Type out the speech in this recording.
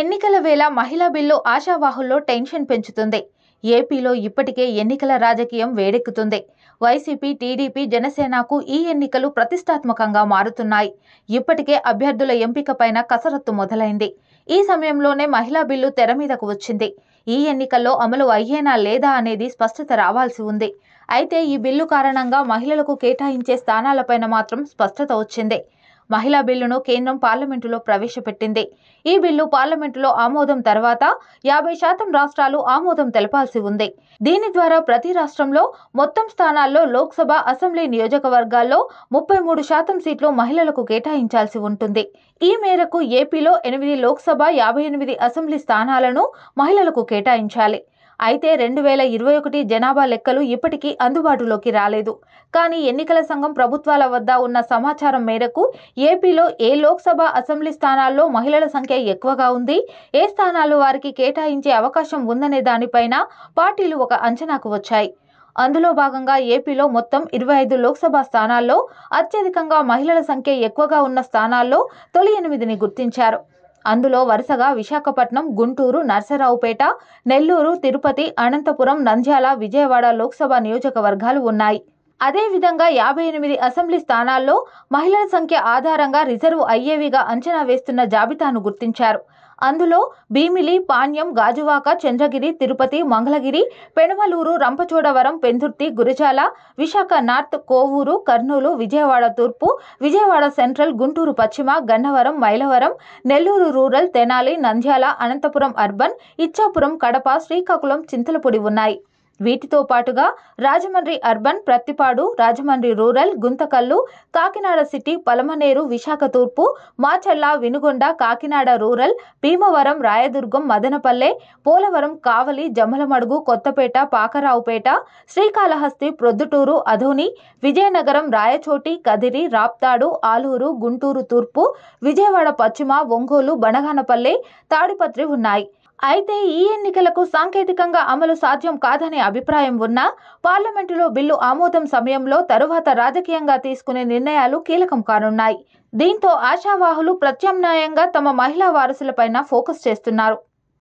ఎన్నికల వేళ మహిళా బిల్లు ఆశావాహుల్లో టెన్షన్ పెంచుతుంది ఏపీలో ఇప్పటికే ఎన్నికల రాజకీయం వేడెక్కుతుంది వైసీపీ టీడీపీ జనసేనకు ఈ ఎన్నికలు ప్రతిష్టాత్మకంగా మారుతున్నాయి ఇప్పటికే అభ్యర్థుల ఎంపికపైన కసరత్తు మొదలైంది ఈ సమయంలోనే మహిళా బిల్లు తెర మీదకు వచ్చింది ఈ ఎన్నికల్లో అమలు అయ్యేనా లేదా అనేది స్పష్టత రావాల్సి ఉంది అయితే ఈ బిల్లు కారణంగా మహిళలకు కేటాయించే స్థానాలపైన మాత్రం స్పష్టత వచ్చింది మహిళా బిల్లును కేంద్రం పార్లమెంటులో ప్రవేశపెట్టింది ఈ బిల్లు పార్లమెంటులో ఆమోదం తర్వాత యాభై శాతం రాష్ట్రాలు ఆమోదం తెలపాల్సి ఉంది దీని ద్వారా ప్రతి రాష్ట్రంలో మొత్తం స్థానాల్లో లోక్సభ అసెంబ్లీ నియోజకవర్గాల్లో ముప్పై మూడు శాతం సీట్లు మహిళలకు కేటాయించాల్సి ఉంటుంది ఈ మేరకు ఏపీలో ఎనిమిది లోక్సభ యాభై ఎనిమిది అసెంబ్లీ స్థానాలను మహిళలకు కేటాయించాలి అయితే రెండు వేల ఇరవై ఒకటి జనాభా లెక్కలు ఇప్పటికీ అందుబాటులోకి రాలేదు కానీ ఎన్నికల సంఘం ప్రభుత్వాల వద్ద ఉన్న సమాచారం మేరకు ఏపీలో ఏ లోక్సభ అసెంబ్లీ స్థానాల్లో మహిళల సంఖ్య ఎక్కువగా ఉంది ఏ స్థానాలు వారికి కేటాయించే అవకాశం ఉందనే దానిపైన పార్టీలు ఒక అంచనాకు వచ్చాయి అందులో భాగంగా ఏపీలో మొత్తం ఇరవై ఐదు లోక్సభ స్థానాల్లో అత్యధికంగా మహిళల సంఖ్య ఎక్కువగా ఉన్న స్థానాల్లో తొలి ఎనిమిదిని గుర్తించారు అందులో వరుసగా విశాఖపట్నం గుంటూరు నర్సరావుపేట నెల్లూరు తిరుపతి అనంతపురం నంద్యాల విజయవాడ లోక్సభ నియోజకవర్గాలు ఉన్నాయి అదేవిధంగా యాభై ఎనిమిది అసెంబ్లీ స్థానాల్లో మహిళల సంఖ్య ఆధారంగా రిజర్వ్ అయ్యేవిగా అంచనా వేస్తున్న జాబితాను గుర్తించారు అందులో భీమిలి పాణ్యం గాజువాక చంద్రగిరి తిరుపతి మంగళగిరి పెనమలూరు రంపచోడవరం పెందుర్తి గురిజాల విశాఖ నార్త్ కోవూరు కర్నూలు విజయవాడ తూర్పు విజయవాడ సెంట్రల్ గుంటూరు పశ్చిమ గన్నవరం మైలవరం నెల్లూరు రూరల్ తెనాలి నంద్యాల అనంతపురం అర్బన్ ఇచ్చాపురం కడప శ్రీకాకుళం చింతలపూడి ఉన్నాయి వీటితో పాటుగా Rajahmundry urban Prathipadu Rajahmundry rural Guntakal Kakinada city Palamaner Visakha తూర్పు మాచల్ల వినుగొండ కాకినాడ రూరల్ భీమవరం రాయదుర్గం మదనపల్లె పోలవరం కావలి జమలమడుగు కొత్తపేట పాకరావుపేట శ్రీకాళహస్తి ప్రొద్దుటూరు అధోని విజయనగరం రాయచోటి కదిరి రాప్తాడు ఆలూరు గుంటూరు తూర్పు విజయవాడ పశ్చిమ ఒంగోలు బనగానపల్లె తాడిపత్రి ఉన్నాయి అయితే ఈ ఎన్నికలకు సాంకేతికంగా అమలు సాధ్యం కాదనే అభిప్రాయం ఉన్నా పార్లమెంటులో బిల్లు ఆమోదం సమయంలో తరువాత రాజకీయంగా తీసుకునే నిర్ణయాలు కీలకం కానున్నాయి దీంతో ఆశావాహులు ప్రత్యామ్నాయంగా తమ మహిళా వారసులపైన ఫోకస్ చేస్తున్నారు